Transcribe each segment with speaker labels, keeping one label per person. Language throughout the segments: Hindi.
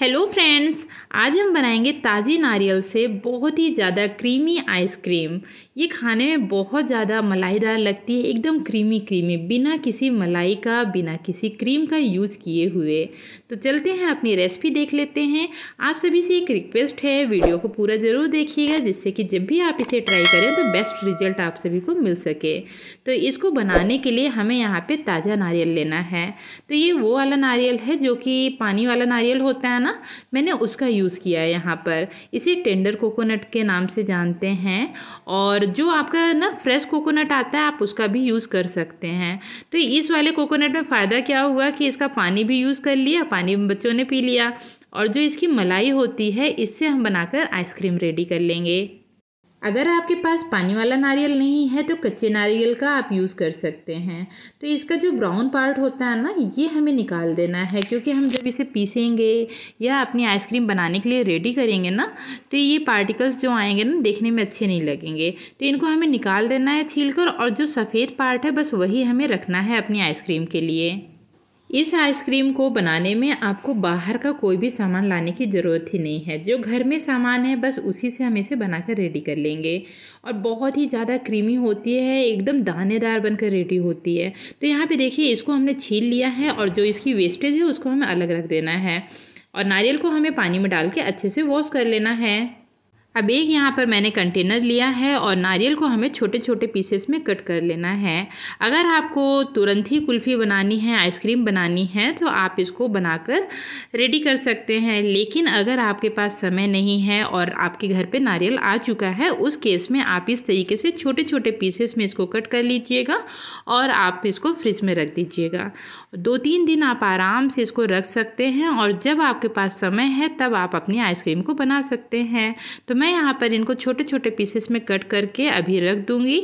Speaker 1: हेलो फ्रेंड्स आज हम बनाएंगे ताज़ी नारियल से बहुत ही ज़्यादा क्रीमी आइसक्रीम ये खाने में बहुत ज़्यादा मलाईदार लगती है एकदम क्रीमी क्रीमी बिना किसी मलाई का बिना किसी क्रीम का यूज़ किए हुए तो चलते हैं अपनी रेसिपी देख लेते हैं आप सभी से एक रिक्वेस्ट है वीडियो को पूरा ज़रूर देखिएगा जिससे कि जब भी आप इसे ट्राई करें तो बेस्ट रिजल्ट आप सभी को मिल सके तो इसको बनाने के लिए हमें यहाँ पर ताज़ा नारियल लेना है तो ये वो वाला नारियल है जो कि पानी वाला नारियल होता है ना मैंने उसका यूज़ किया है यहाँ पर इसे टेंडर कोकोनट के नाम से जानते हैं और जो आपका ना फ्रेश कोकोनट आता है आप उसका भी यूज़ कर सकते हैं तो इस वाले कोकोनट में फ़ायदा क्या हुआ कि इसका पानी भी यूज़ कर लिया पानी बच्चों ने पी लिया और जो इसकी मलाई होती है इससे हम बनाकर आइसक्रीम रेडी कर लेंगे अगर आपके पास पानी वाला नारियल नहीं है तो कच्चे नारियल का आप यूज़ कर सकते हैं तो इसका जो ब्राउन पार्ट होता है ना ये हमें निकाल देना है क्योंकि हम जब इसे पीसेंगे या अपनी आइसक्रीम बनाने के लिए रेडी करेंगे ना तो ये पार्टिकल्स जो आएंगे ना देखने में अच्छे नहीं लगेंगे तो इनको हमें निकाल देना है छील कर और जो सफ़ेद पार्ट है बस वही हमें रखना है अपनी आइसक्रीम के लिए इस आइसक्रीम को बनाने में आपको बाहर का कोई भी सामान लाने की ज़रूरत ही नहीं है जो घर में सामान है बस उसी से हम इसे बनाकर रेडी कर लेंगे और बहुत ही ज़्यादा क्रीमी होती है एकदम दानेदार बनकर रेडी होती है तो यहाँ पे देखिए इसको हमने छील लिया है और जो इसकी वेस्टेज है उसको हमें अलग रख देना है और नारियल को हमें पानी में डाल के अच्छे से वॉश कर लेना है अब एक यहाँ पर मैंने कंटेनर लिया है और नारियल को हमें छोटे छोटे पीसेस में कट कर लेना है अगर आपको तुरंत ही कुल्फ़ी बनानी है आइसक्रीम बनानी है तो आप इसको बनाकर रेडी कर सकते हैं लेकिन अगर आपके पास समय नहीं है और आपके घर पे नारियल आ चुका है उस केस में आप इस तरीके से छोटे छोटे पीसेस में इसको कट कर लीजिएगा और आप इसको फ्रिज में रख दीजिएगा दो तीन दिन आप आराम से इसको रख सकते हैं और जब आपके पास समय है तब आप अपनी आइसक्रीम को बना सकते हैं तो मैं मैं यहाँ पर इनको छोटे छोटे पीसेस में कट करके अभी रख दूँगी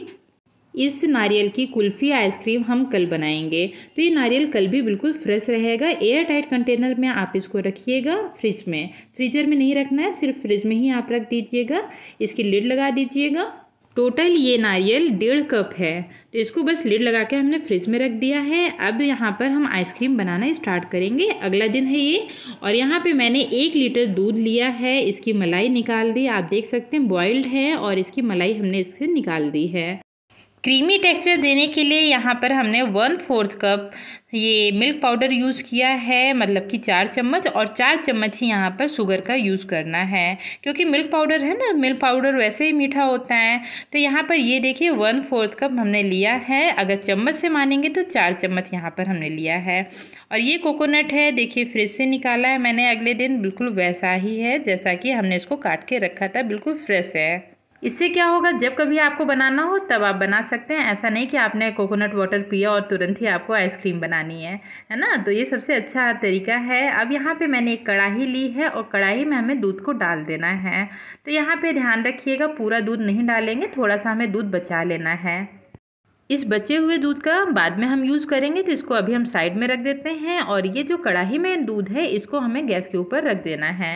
Speaker 1: इस नारियल की कुल्फ़ी आइसक्रीम हम कल बनाएंगे तो ये नारियल कल भी बिल्कुल फ्रेश रहेगा एयर टाइट कंटेनर में आप इसको रखिएगा फ्रिज में फ्रीजर में नहीं रखना है सिर्फ फ्रिज में ही आप रख दीजिएगा इसकी लिड लगा दीजिएगा टोटल ये नारियल डेढ़ कप है तो इसको बस लिड लगा के हमने फ्रिज में रख दिया है अब यहाँ पर हम आइसक्रीम बनाना स्टार्ट करेंगे अगला दिन है ये और यहाँ पे मैंने एक लीटर दूध लिया है इसकी मलाई निकाल दी आप देख सकते हैं बॉइल्ड है और इसकी मलाई हमने इससे निकाल दी है क्रीमी टेक्सचर देने के लिए यहाँ पर हमने वन फोर्थ कप ये मिल्क पाउडर यूज़ किया है मतलब कि चार चम्मच और चार चम्मच ही यहाँ पर शुगर का यूज़ करना है क्योंकि मिल्क पाउडर है ना मिल्क पाउडर वैसे ही मीठा होता है तो यहाँ पर ये देखिए वन फोर्थ कप हमने लिया है अगर चम्मच से मानेंगे तो चार चम्मच यहाँ पर हमने लिया है और ये कोकोनट है देखिए फ्रिज से निकाला है मैंने अगले दिन बिल्कुल वैसा ही है जैसा कि हमने इसको काट के रखा था बिल्कुल फ्रेश है इससे क्या होगा जब कभी आपको बनाना हो तब आप बना सकते हैं ऐसा नहीं कि आपने कोकोनट वाटर पिया और तुरंत ही आपको आइसक्रीम बनानी है है ना तो ये सबसे अच्छा तरीका है अब यहाँ पे मैंने एक कढ़ाई ली है और कढ़ाई में हमें दूध को डाल देना है तो यहाँ पे ध्यान रखिएगा पूरा दूध नहीं डालेंगे थोड़ा सा हमें दूध बचा लेना है इस बचे हुए दूध का बाद में हम यूज़ करेंगे तो इसको अभी हम साइड में रख देते हैं और ये जो कढ़ाई में दूध है इसको हमें गैस के ऊपर रख देना है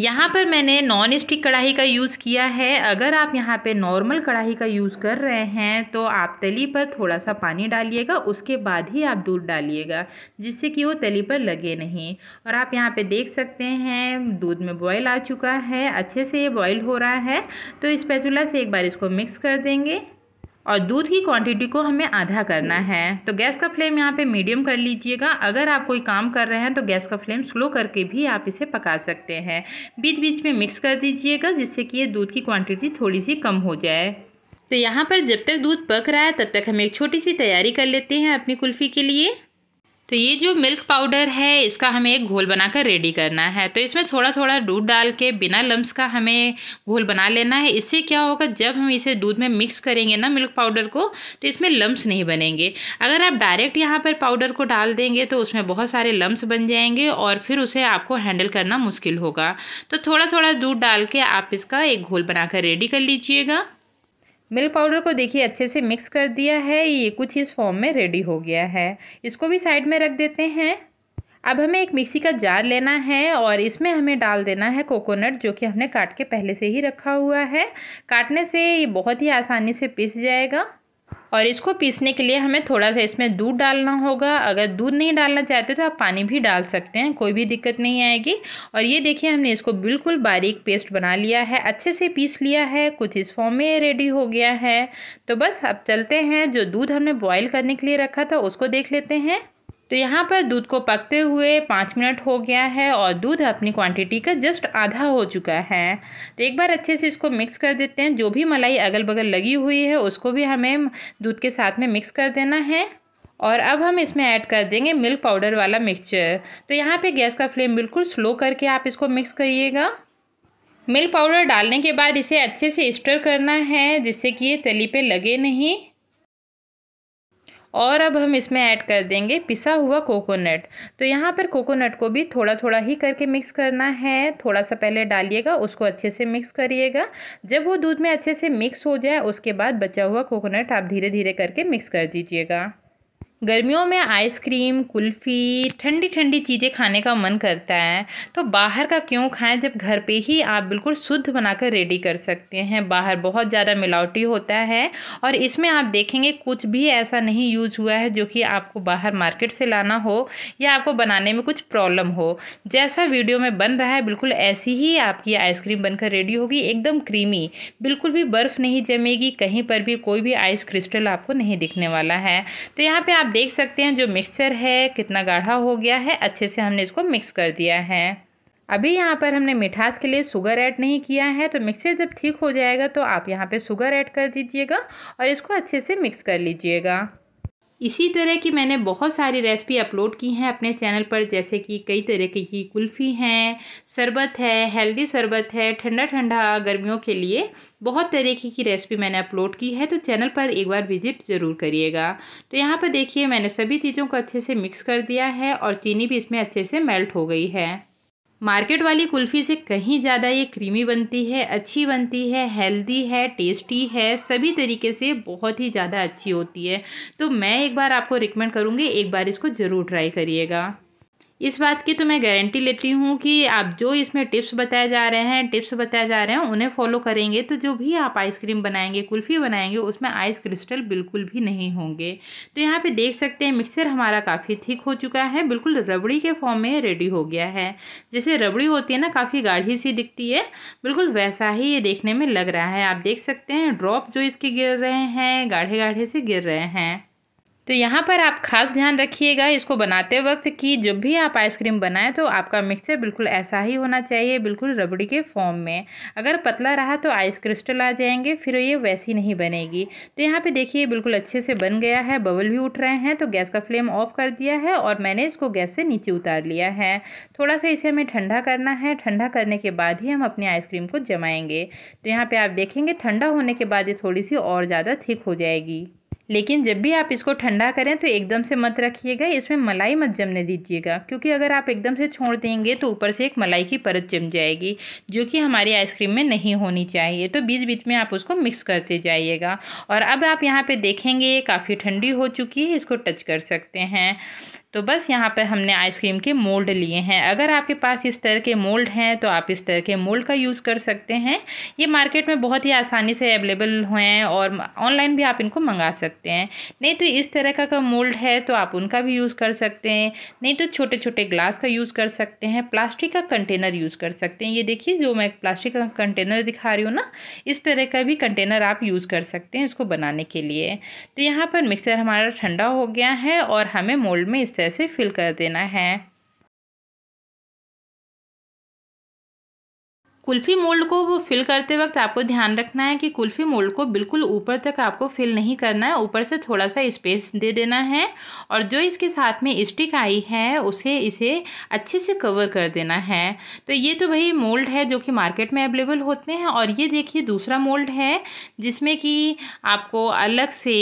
Speaker 1: यहाँ पर मैंने नॉन स्टिक कढ़ाई का यूज़ किया है अगर आप यहाँ पे नॉर्मल कढ़ाई का यूज़ कर रहे हैं तो आप तली पर थोड़ा सा पानी डालिएगा उसके बाद ही आप दूध डालिएगा जिससे कि वो तली पर लगे नहीं और आप यहाँ पे देख सकते हैं दूध में बॉयल आ चुका है अच्छे से ये बॉयल हो रहा है तो इस पैचुला से एक बार इसको मिक्स कर देंगे और दूध की क्वांटिटी को हमें आधा करना हम्म। है तो गैस का फ्लेम यहाँ पे मीडियम कर लीजिएगा अगर आप कोई काम कर रहे हैं तो गैस का फ्लेम स्लो करके भी आप इसे पका सकते हैं बीच बीच में मिक्स कर दीजिएगा जिससे कि ये दूध की क्वांटिटी थोड़ी सी कम हो जाए तो यहाँ पर जब तक दूध पक रहा है तब तक हम एक छोटी सी तैयारी कर लेते हैं अपनी कुल्फ़ी के लिए तो ये जो मिल्क पाउडर है इसका हमें एक घोल बनाकर रेडी करना है तो इसमें थोड़ा थोड़ा दूध डाल के बिना लम्स का हमें घोल बना लेना है इससे क्या होगा जब हम इसे दूध में मिक्स करेंगे ना मिल्क पाउडर को तो इसमें लम्स नहीं बनेंगे अगर आप डायरेक्ट यहाँ पर पाउडर को डाल देंगे तो उसमें बहुत सारे लम्स बन जाएंगे और फिर उसे आपको हैंडल करना मुश्किल होगा तो थोड़ा थोड़ा दूध डाल के आप इसका एक घोल बनाकर रेडी कर लीजिएगा मिल्क पाउडर को देखिए अच्छे से मिक्स कर दिया है ये कुछ इस फॉर्म में रेडी हो गया है इसको भी साइड में रख देते हैं अब हमें एक मिक्सी का जार लेना है और इसमें हमें डाल देना है कोकोनट जो कि हमने काट के पहले से ही रखा हुआ है काटने से ये बहुत ही आसानी से पिस जाएगा और इसको पीसने के लिए हमें थोड़ा सा इसमें दूध डालना होगा अगर दूध नहीं डालना चाहते तो आप पानी भी डाल सकते हैं कोई भी दिक्कत नहीं आएगी और ये देखिए हमने इसको बिल्कुल बारीक पेस्ट बना लिया है अच्छे से पीस लिया है कुछ इस फॉर्म में रेडी हो गया है तो बस अब चलते हैं जो दूध हमने बॉयल करने के लिए रखा था उसको देख लेते हैं तो यहाँ पर दूध को पकते हुए पाँच मिनट हो गया है और दूध अपनी क्वांटिटी का जस्ट आधा हो चुका है तो एक बार अच्छे से इसको मिक्स कर देते हैं जो भी मलाई अगल बगल लगी हुई है उसको भी हमें दूध के साथ में मिक्स कर देना है और अब हम इसमें ऐड कर देंगे मिल्क पाउडर वाला मिक्सचर तो यहाँ पर गैस का फ्लेम बिल्कुल स्लो करके आप इसको मिक्स करिएगा मिल्क पाउडर डालने के बाद इसे अच्छे से स्टर करना है जिससे कि ये तली पे लगे नहीं और अब हम इसमें ऐड कर देंगे पिसा हुआ कोकोनट तो यहाँ पर कोकोनट को भी थोड़ा थोड़ा ही करके मिक्स करना है थोड़ा सा पहले डालिएगा उसको अच्छे से मिक्स करिएगा जब वो दूध में अच्छे से मिक्स हो जाए उसके बाद बचा हुआ कोकोनट आप धीरे धीरे करके मिक्स कर दीजिएगा गर्मियों में आइसक्रीम कुल्फ़ी ठंडी ठंडी चीज़ें खाने का मन करता है तो बाहर का क्यों खाएं जब घर पे ही आप बिल्कुल शुद्ध बनाकर रेडी कर सकते हैं बाहर बहुत ज़्यादा मिलावटी होता है और इसमें आप देखेंगे कुछ भी ऐसा नहीं यूज हुआ है जो कि आपको बाहर मार्केट से लाना हो या आपको बनाने में कुछ प्रॉब्लम हो जैसा वीडियो में बन रहा है बिल्कुल ऐसी ही आपकी आइसक्रीम बनकर रेडी होगी एकदम क्रीमी बिल्कुल भी बर्फ़ नहीं जमेगी कहीं पर भी कोई भी आइस क्रिस्टल आपको नहीं दिखने वाला है तो यहाँ पर आप देख सकते हैं जो मिक्सचर है कितना गाढ़ा हो गया है अच्छे से हमने इसको मिक्स कर दिया है अभी यहाँ पर हमने मिठास के लिए शुगर ऐड नहीं किया है तो मिक्सचर जब ठीक हो जाएगा तो आप यहाँ पे शुगर ऐड कर दीजिएगा और इसको अच्छे से मिक्स कर लीजिएगा इसी तरह की मैंने बहुत सारी रेसिपी अपलोड की हैं अपने चैनल पर जैसे कि कई तरह की कुल्फ़ी हैं शरबत है हेल्दी शरबत है ठंडा ठंडा गर्मियों के लिए बहुत तरह की रेसिपी मैंने अपलोड की है तो चैनल पर एक बार विजिट ज़रूर करिएगा तो यहाँ पर देखिए मैंने सभी चीज़ों को अच्छे से मिक्स कर दिया है और चीनी भी इसमें अच्छे से मेल्ट हो गई है मार्केट वाली कुल्फ़ी से कहीं ज़्यादा ये क्रीमी बनती है अच्छी बनती है हेल्दी है टेस्टी है सभी तरीके से बहुत ही ज़्यादा अच्छी होती है तो मैं एक बार आपको रिकमेंड करूँगी एक बार इसको ज़रूर ट्राई करिएगा इस बात की तो मैं गारंटी लेती हूँ कि आप जो इसमें टिप्स बताए जा रहे हैं टिप्स बताए जा रहे हैं उन्हें फॉलो करेंगे तो जो भी आप आइसक्रीम बनाएंगे कुल्फ़ी बनाएंगे उसमें आइस क्रिस्टल बिल्कुल भी नहीं होंगे तो यहाँ पे देख सकते हैं मिक्सर हमारा काफ़ी थिक हो चुका है बिल्कुल रबड़ी के फॉर्म में रेडी हो गया है जैसे रबड़ी होती है ना काफ़ी गाढ़ी सी दिखती है बिल्कुल वैसा ही ये देखने में लग रहा है आप देख सकते हैं ड्रॉप जो इसके गिर रहे हैं गाढ़े गाढ़े से गिर रहे हैं तो यहाँ पर आप खास ध्यान रखिएगा इसको बनाते वक्त कि जब भी आप आइसक्रीम बनाएं तो आपका मिक्सचर बिल्कुल ऐसा ही होना चाहिए बिल्कुल रबड़ी के फॉर्म में अगर पतला रहा तो आइस क्रिस्टल आ जाएंगे फिर ये वैसी नहीं बनेगी तो यहाँ पे देखिए बिल्कुल अच्छे से बन गया है बबल भी उठ रहे हैं तो गैस का फ्लेम ऑफ कर दिया है और मैंने इसको गैस से नीचे उतार लिया है थोड़ा सा इसे हमें ठंडा करना है ठंडा करने के बाद ही हम अपनी आइसक्रीम को जमाएँगे तो यहाँ पर आप देखेंगे ठंडा होने के बाद ये थोड़ी सी और ज़्यादा थिक हो जाएगी लेकिन जब भी आप इसको ठंडा करें तो एकदम से मत रखिएगा इसमें मलाई मत जमने दीजिएगा क्योंकि अगर आप एकदम से छोड़ देंगे तो ऊपर से एक मलाई की परत जम जाएगी जो कि हमारी आइसक्रीम में नहीं होनी चाहिए तो बीच बीच में आप उसको मिक्स करते जाइएगा और अब आप यहाँ पर देखेंगे ये काफ़ी ठंडी हो चुकी है इसको टच कर सकते हैं तो बस यहाँ पर हमने आइसक्रीम के मोल्ड लिए हैं अगर आपके पास इस तरह के मोल्ड हैं तो आप इस तरह के मोल्ड का यूज़ कर सकते हैं ये मार्केट में बहुत ही आसानी से अवेलेबल हुए हैं और ऑनलाइन भी आप इनको मंगा सकते हैं नहीं तो इस तरह का का मोल्ड है तो आप उनका भी यूज़ कर सकते हैं नहीं तो छोटे छोटे ग्लास का यूज़ कर सकते हैं प्लास्टिक का कंटेनर यूज़ कर सकते हैं ये देखिए जो मैं प्लास्टिक का कंटेनर दिखा रही हूँ ना इस तरह का भी कंटेनर आप यूज़ कर सकते हैं इसको बनाने के लिए तो यहाँ पर मिक्सर हमारा ठंडा हो गया है और हमें मोल्ड में इस से फिल कर देना है कुल्फ़ी मोल्ड को वो फिल करते वक्त आपको ध्यान रखना है कि कुल्फ़ी मोल्ड को बिल्कुल ऊपर तक आपको फिल नहीं करना है ऊपर से थोड़ा सा स्पेस दे देना है और जो इसके साथ में स्टिक आई है उसे इसे अच्छे से कवर कर देना है तो ये तो भाई मोल्ड है जो कि मार्केट में अवेलेबल होते हैं और ये देखिए दूसरा मोल्ड है जिसमें कि आपको अलग से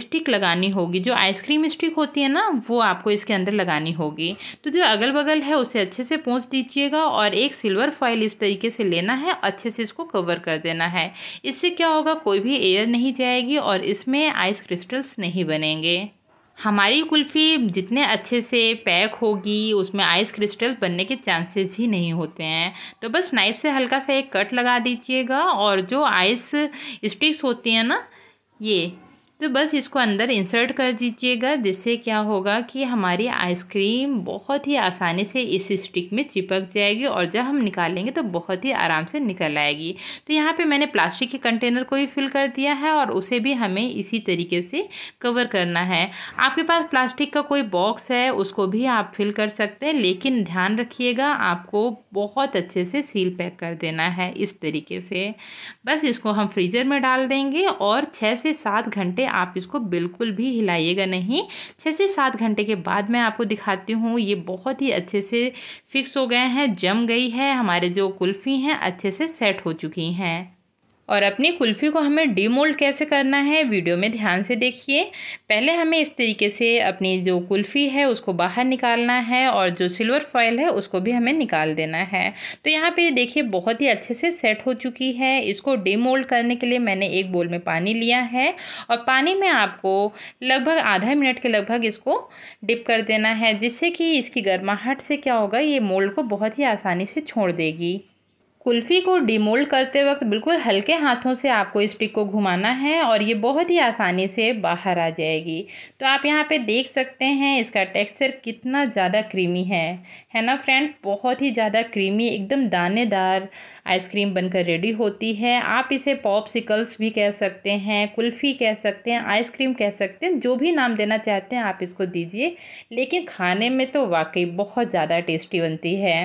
Speaker 1: स्टिक लगानी होगी जो आइसक्रीम स्टिक होती है ना वो आपको इसके अंदर लगानी होगी तो जो अगल बगल है उसे अच्छे से पहुँच दीजिएगा और एक सिल्वर फॉइल इस तरीके तरीके से लेना है अच्छे से इसको कवर कर देना है इससे क्या होगा कोई भी एयर नहीं जाएगी और इसमें आइस क्रिस्टल्स नहीं बनेंगे हमारी कुल्फ़ी जितने अच्छे से पैक होगी उसमें आइस क्रिस्टल बनने के चांसेस ही नहीं होते हैं तो बस नाइफ़ से हल्का सा एक कट लगा दीजिएगा और जो आइस स्टिक्स होती हैं ना ये तो बस इसको अंदर इंसर्ट कर दीजिएगा जिससे क्या होगा कि हमारी आइसक्रीम बहुत ही आसानी से इस स्टिक में चिपक जाएगी और जब हम निकालेंगे तो बहुत ही आराम से निकल आएगी तो यहाँ पे मैंने प्लास्टिक के कंटेनर को भी फिल कर दिया है और उसे भी हमें इसी तरीके से कवर करना है आपके पास प्लास्टिक का कोई बॉक्स है उसको भी आप फिल कर सकते हैं लेकिन ध्यान रखिएगा आपको बहुत अच्छे से सील पैक कर देना है इस तरीके से बस इसको हम फ्रीज़र में डाल देंगे और छः से सात घंटे आप इसको बिल्कुल भी हिलाइएगा नहीं छः से सात घंटे के बाद मैं आपको दिखाती हूँ ये बहुत ही अच्छे से फिक्स हो गए हैं जम गई है हमारे जो कुल्फ़ी हैं अच्छे से सेट हो चुकी हैं और अपनी कुल्फ़ी को हमें डीमोल्ड कैसे करना है वीडियो में ध्यान से देखिए पहले हमें इस तरीके से अपनी जो कुल्फ़ी है उसको बाहर निकालना है और जो सिल्वर फॉयल है उसको भी हमें निकाल देना है तो यहाँ पे देखिए बहुत ही अच्छे से सेट हो चुकी है इसको डीमोल्ड करने के लिए मैंने एक बोल में पानी लिया है और पानी में आपको लगभग आधा मिनट के लगभग इसको डिप कर देना है जिससे कि इसकी गर्माहट से क्या होगा ये मोल्ड को बहुत ही आसानी से छोड़ देगी कुल्फ़ी को डिमोल्ड करते वक्त बिल्कुल हल्के हाथों से आपको स्टिक को घुमाना है और ये बहुत ही आसानी से बाहर आ जाएगी तो आप यहाँ पे देख सकते हैं इसका टेक्सचर कितना ज़्यादा क्रीमी है है ना फ्रेंड्स बहुत ही ज़्यादा क्रीमी एकदम दानेदार आइसक्रीम बनकर रेडी होती है आप इसे पॉपसिकल्स भी कह सकते हैं कुल्फ़ी कह सकते हैं आइसक्रीम कह सकते हैं जो भी नाम देना चाहते हैं आप इसको दीजिए लेकिन खाने में तो वाकई बहुत ज़्यादा टेस्टी बनती है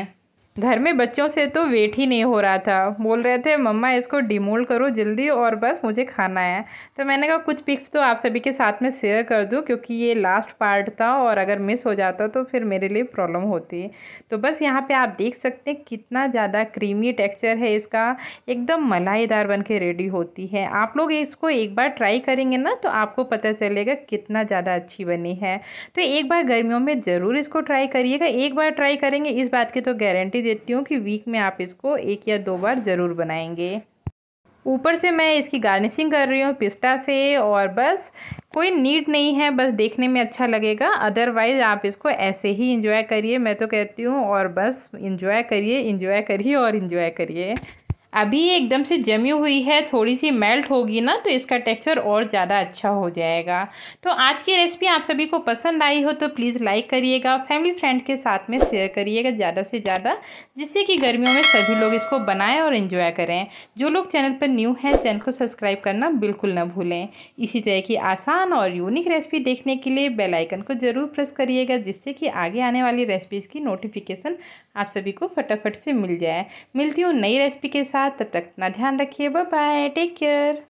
Speaker 1: घर में बच्चों से तो वेट ही नहीं हो रहा था बोल रहे थे मम्मा इसको डिमोल्ड करो जल्दी और बस मुझे खाना है तो मैंने कहा कुछ पिक्स तो आप सभी के साथ में शेयर कर दूँ क्योंकि ये लास्ट पार्ट था और अगर मिस हो जाता तो फिर मेरे लिए प्रॉब्लम होती तो बस यहाँ पे आप देख सकते हैं कितना ज़्यादा क्रीमी टेक्स्चर है इसका एकदम मलाईदार बन के रेडी होती है आप लोग इसको एक बार ट्राई करेंगे ना तो आपको पता चलेगा कितना ज़्यादा अच्छी बनी है तो एक बार गर्मियों में ज़रूर इसको ट्राई करिएगा एक बार ट्राई करेंगे इस बात की तो गारंटी गारंटी देती हूँ कि वीक में आप इसको एक या दो बार ज़रूर बनाएंगे ऊपर से मैं इसकी गार्निशिंग कर रही हूँ पिस्ता से और बस कोई नीड नहीं है बस देखने में अच्छा लगेगा अदरवाइज़ आप इसको ऐसे ही इंजॉय करिए मैं तो कहती हूँ और बस इंजॉय करिए इंजॉय करिए और इंजॉय करिए अभी एकदम से जमी हुई है थोड़ी सी मेल्ट होगी ना तो इसका टेक्सचर और ज़्यादा अच्छा हो जाएगा तो आज की रेसिपी आप सभी को पसंद आई हो तो प्लीज़ लाइक करिएगा फैमिली फ्रेंड के साथ में शेयर करिएगा ज़्यादा से ज़्यादा जिससे कि गर्मियों में सभी लोग इसको बनाएं और इन्जॉय करें जो लोग चैनल पर न्यू हैं चैनल को सब्सक्राइब करना बिल्कुल ना भूलें इसी तरह की आसान और यूनिक रेसिपी देखने के लिए बेलाइकन को ज़रूर प्रेस करिएगा जिससे कि आगे आने वाली रेसिपीज़ की नोटिफिकेशन आप सभी को फटाफट से मिल जाए मिलती हूँ नई रेसिपी के साथ तब तक अपना ध्यान रखिए बाय टेक केयर